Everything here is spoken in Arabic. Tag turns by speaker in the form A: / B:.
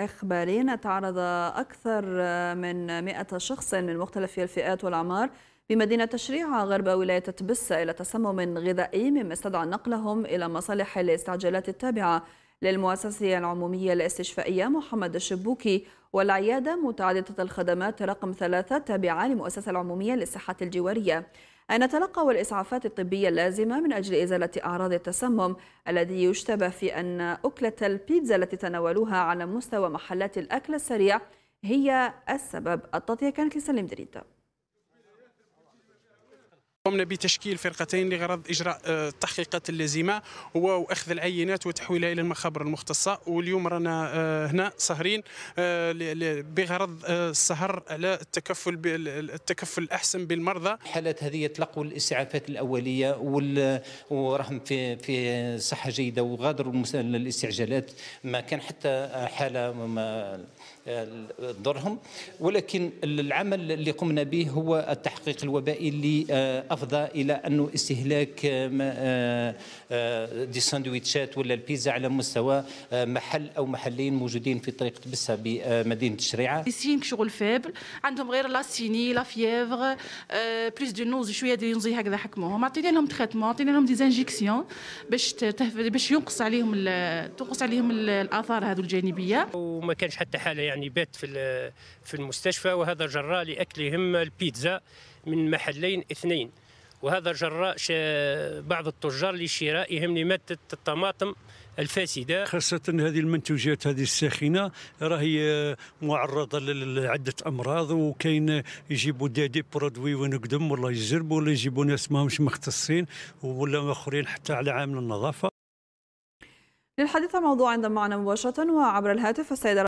A: إخبارين تعرض أكثر من 100 شخص من مختلف الفئات والأعمار بمدينة تشريع غرب ولاية تبسة إلى تسمم غذائي مما استدعى نقلهم إلى مصالح الاستعجالات التابعة للمؤسسة العمومية الاستشفائية محمد الشبوكي والعيادة متعددة الخدمات رقم ثلاثة تابعة للمؤسسة العمومية للصحة الجوارية أن تلقوا الإسعافات الطبية اللازمة من أجل إزالة أعراض التسمم الذي يشتبه في أن أكلة البيتزا التي تناولوها على مستوى محلات الأكل السريع هي السبب التغطية كانت لسلم دريده
B: قمنا بتشكيل فرقتين لغرض اجراء آه، التحقيقات اللازمه واخذ العينات وتحويلها الى المخابر المختصه واليوم رانا آه، هنا سهرين آه، بغرض السهر على التكفل التكفل الاحسن بالمرضى الحالات هذه تلقوا الاسعافات الاوليه وراهم في
C: في صحه جيده وغادروا الاستعجالات ما كان حتى حاله ما ضرهم ولكن العمل اللي قمنا به هو التحقيق الوبائي اللي افضى الى انه استهلاك آه، آه، آه، دي ساندويتشات ولا البيتزا على مستوى محل او محلين موجودين في طريق بسه بمدينه الشريعه
D: سين شغل فابل عندهم غير لاسيني لا فيفغ بليس دو نوز شويه دي نوزي هكذا حكموهم عطينا لهم تريتمون عطينا لهم ديزانجيكسيون باش باش ينقص عليهم تنقص عليهم الاثار هذو الجانبيه وما
E: كانش حتى حاله يعني بات في في المستشفى وهذا جرى لاكلهم البيتزا من محلين اثنين وهذا جراء بعض التجار لشرائهم لمادة الطماطم
F: الفاسدة خاصة هذه المنتوجات هذه الساخنة راهي معرضة لعدة أمراض وكاين يجيبوا دي, دي برودوي ونقدم والله يجربوا ولا يجيبوا ناس ماهمش مختصين ولا آخرين حتى على عامل النظافة
A: للحديث عن موضوع عندنا معنا مباشرة وعبر الهاتف السيدة